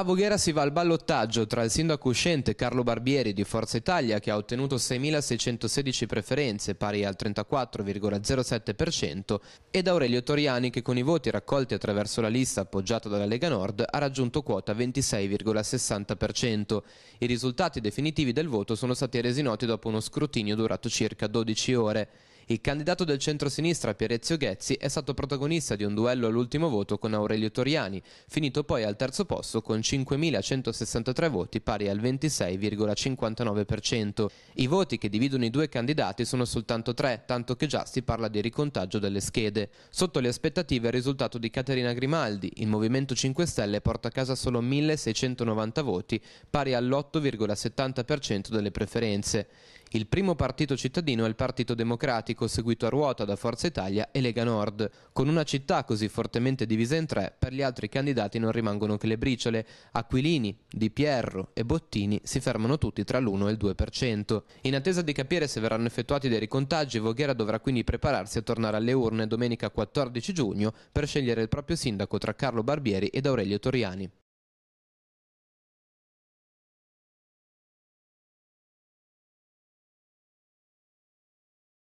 A Voghera si va al ballottaggio tra il sindaco uscente Carlo Barbieri di Forza Italia che ha ottenuto 6.616 preferenze pari al 34,07% ed Aurelio Toriani che con i voti raccolti attraverso la lista appoggiata dalla Lega Nord ha raggiunto quota 26,60%. I risultati definitivi del voto sono stati resi noti dopo uno scrutinio durato circa 12 ore. Il candidato del centro-sinistra Pierezio Ghezzi è stato protagonista di un duello all'ultimo voto con Aurelio Toriani, finito poi al terzo posto con 5.163 voti pari al 26,59%. I voti che dividono i due candidati sono soltanto tre, tanto che già si parla di ricontaggio delle schede. Sotto le aspettative è il risultato di Caterina Grimaldi, il Movimento 5 Stelle porta a casa solo 1.690 voti, pari all'8,70% delle preferenze. Il primo partito cittadino è il Partito Democratico, seguito a ruota da Forza Italia e Lega Nord. Con una città così fortemente divisa in tre, per gli altri candidati non rimangono che le briciole. Aquilini, Di Pierro e Bottini si fermano tutti tra l'1 e il 2%. In attesa di capire se verranno effettuati dei ricontaggi, Voghera dovrà quindi prepararsi a tornare alle urne domenica 14 giugno per scegliere il proprio sindaco tra Carlo Barbieri ed Aurelio Toriani.